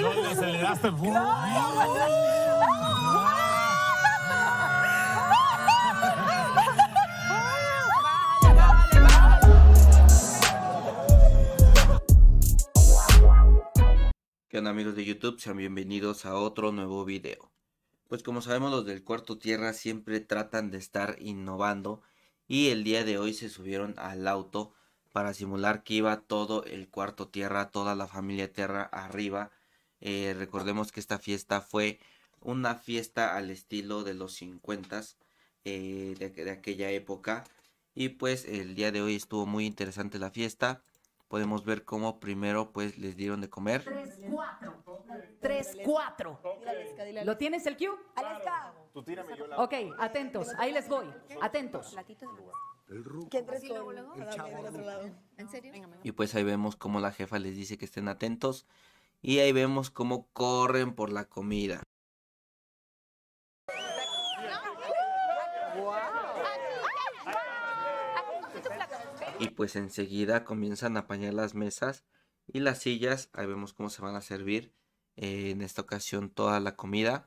No, ¿Qué onda amigos de YouTube? Sean bienvenidos a otro nuevo video. Pues como sabemos los del cuarto tierra siempre tratan de estar innovando y el día de hoy se subieron al auto para simular que iba todo el cuarto tierra, toda la familia tierra arriba eh, recordemos que esta fiesta fue una fiesta al estilo de los 50 eh, de, aquella época. Y pues el día de hoy estuvo muy interesante la fiesta. Podemos ver cómo primero pues les dieron de comer. 3-4. 3-4. ¿Lo tienes el cue? Ok, atentos. Ahí les voy. Atentos. Y pues ahí vemos cómo la jefa les dice que estén atentos y ahí vemos cómo corren por la comida. Y pues enseguida comienzan a apañar las mesas y las sillas. Ahí vemos cómo se van a servir eh, en esta ocasión toda la comida.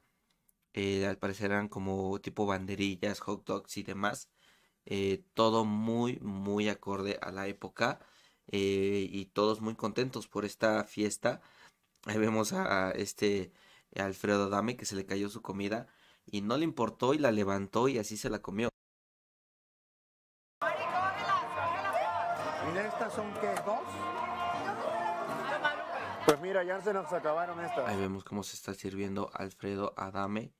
Eh, al parecer eran como tipo banderillas, hot dogs y demás. Eh, todo muy, muy acorde a la época. y todos muy contentos por esta fiesta. Ahí vemos a, este Alfredo Adame que se le cayó su comida y no le importó y la levantó y así se la comió. estas son Pues mira, ya se nos acabaron estas. Ahí vemos cómo se está sirviendo Alfredo Adame.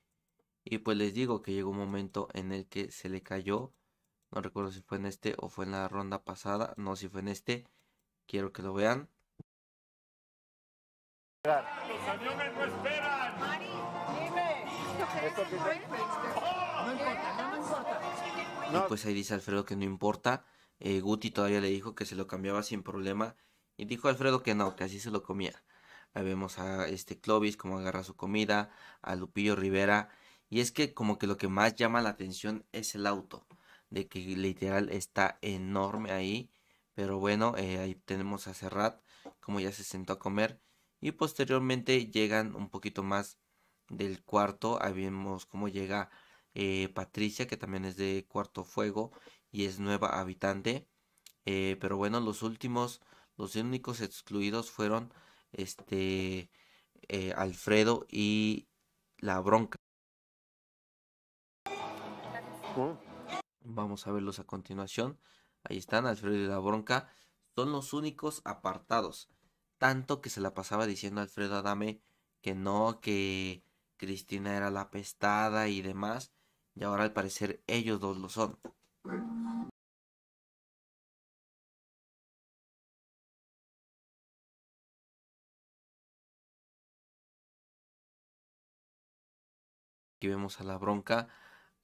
Y pues les digo que llegó un momento en el que se le cayó. No recuerdo si fue en este o fue en la ronda pasada. No, si fue en este. Quiero que lo vean. Los aviones no esperan. No importa, no, pues ahí dice Alfredo que no importa. Eh, Guti todavía le dijo que se lo cambiaba sin problema. Y dijo Alfredo que no, que así se lo comía. Ahí vemos a este Clovis como agarra su comida, a Lupillo Rivera. Y es que como que lo que más llama la atención es el auto. De que literal está enorme ahí. Pero bueno, eh, ahí tenemos a Serrat como ya se sentó a comer y posteriormente llegan un poquito más del cuarto. Ahí vemos cómo llega eh, Patricia, que también es de cuarto fuego y es nueva habitante. Eh, pero bueno, los últimos, los únicos excluidos fueron este eh, Alfredo y la bronca. Vamos a verlos a continuación. Ahí están, Alfredo y la bronca. Son los únicos apartados tanto que se la pasaba diciendo a Alfredo Adame que no, que Cristina era la pestada y demás, y ahora al parecer ellos dos lo son. Aquí vemos a la bronca,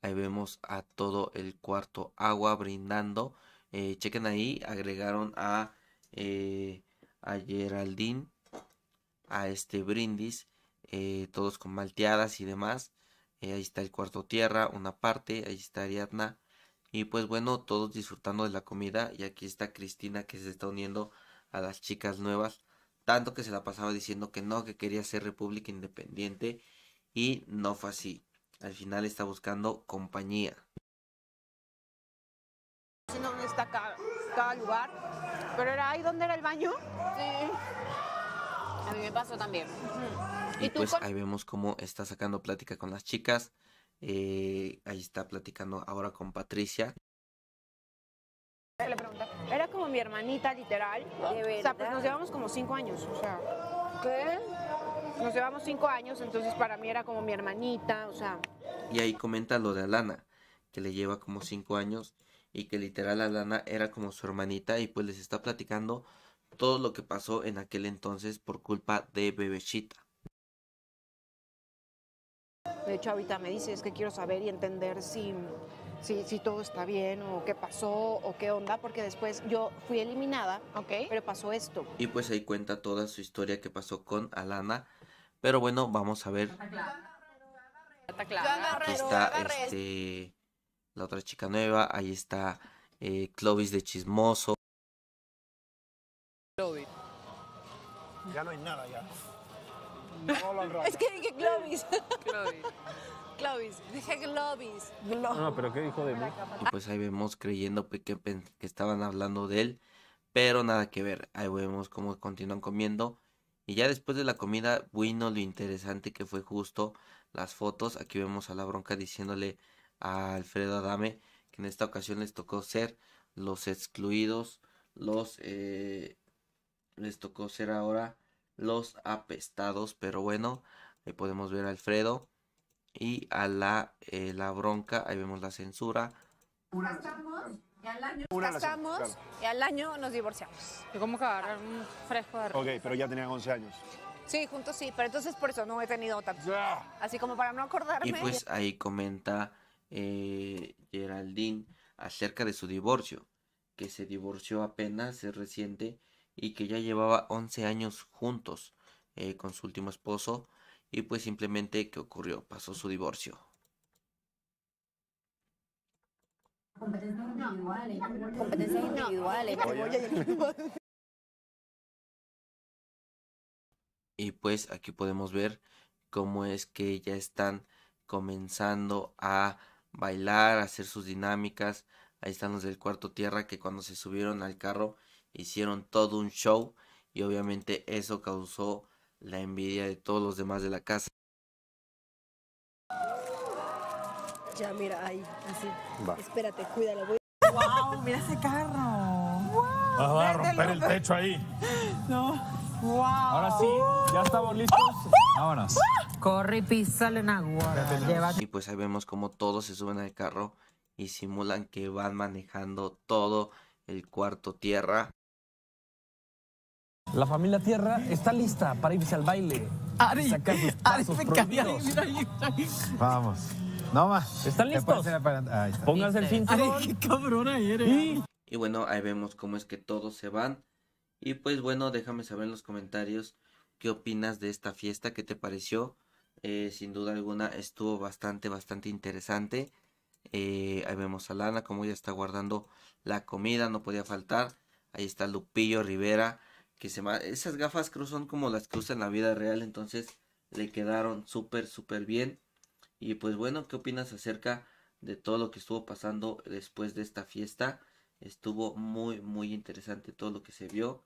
ahí vemos a todo el cuarto agua brindando. Eh, chequen ahí, agregaron a eh, a Geraldine, a este brindis, eh, todos con malteadas y demás. Eh, ahí está el cuarto tierra, una parte, ahí está Ariadna. Y pues bueno, todos disfrutando de la comida. Y aquí está Cristina que se está uniendo a las chicas nuevas. Tanto que se la pasaba diciendo que no, que quería ser república independiente. Y no fue así. Al final está buscando compañía. cada lugar pero era ahí donde era el baño. Sí. A mí me pasó también. Y, pues ahí vemos cómo está sacando plática con las chicas. Eh, ahí está platicando ahora con Patricia. Era como mi hermanita, literal. Ah, o sea, pues nos llevamos como cinco años. ¿Qué? Nos llevamos cinco años, entonces para mí era como mi hermanita, o sea. Y ahí comenta lo de Alana, que le lleva como cinco años y que literal Alana era como su hermanita y pues les está platicando todo lo que pasó en aquel entonces por culpa de Bebechita. De hecho, ahorita me dice, es que quiero saber y entender si, si, si, todo está bien o qué pasó o qué onda, porque después yo fui eliminada, okay. pero pasó esto. Y pues ahí cuenta toda su historia que pasó con Alana, pero bueno, vamos a ver. Está, este, la otra chica nueva, ahí está eh, Clovis de Chismoso. Ya no hay nada ya. es que dije Clovis. Clovis. Dije Clovis. No, pero ¿qué dijo de mí? Y pues ahí vemos creyendo que, que estaban hablando de él, pero nada que ver. Ahí vemos cómo continúan comiendo. Y ya después de la comida, bueno, lo interesante que fue justo las fotos. Aquí vemos a la bronca diciéndole Alfredo Adame, que en esta ocasión les tocó ser los excluidos, los eh, les tocó ser ahora los apestados, pero bueno, ahí podemos ver a Alfredo y a la, eh, la bronca, ahí vemos la censura. casamos y al año, y al año nos divorciamos. cómo fresco Ok, pero ya tenían 11 años. Sí, juntos sí, pero entonces por eso no he tenido tanto. Así como para no acordarme. Y pues ahí comenta eh, Geraldine acerca de su divorcio, que se divorció apenas es reciente y que ya llevaba 11 años juntos eh, con su último esposo y pues simplemente qué ocurrió, pasó su divorcio. Y pues aquí podemos ver cómo es que ya están comenzando a bailar, hacer sus dinámicas. Ahí están los del cuarto tierra que cuando se subieron al carro hicieron todo un show y obviamente eso causó la envidia de todos los demás de la casa. Ya, mira, ahí, así. Espérate, cuídalo. voy. Mira ese carro. a romper el techo ahí. No. Ahora sí, ya estamos listos. ¡Oh! Vámonos. Corre y písale en agua. Y pues ahí vemos cómo todos se suben al carro y simulan que van manejando todo el cuarto tierra. La familia Tierra está lista para irse al baile. Ari, Vamos. No más. ¿Están listos? Pónganse el cinturón. Ari, qué cabrona eres. ¿Y? y bueno, ahí vemos cómo es que todos se van y pues bueno, déjame saber en los comentarios qué opinas de esta fiesta, qué te pareció. Eh, sin duda alguna estuvo bastante, bastante interesante. Eh, ahí vemos a Lana como ya está guardando la comida, no podía faltar. Ahí está Lupillo Rivera, que se esas gafas creo son como las que usa en la vida real, entonces le quedaron súper, súper bien. Y pues bueno, ¿qué opinas acerca de todo lo que estuvo pasando después de esta fiesta? Estuvo muy, muy interesante todo lo que se vio.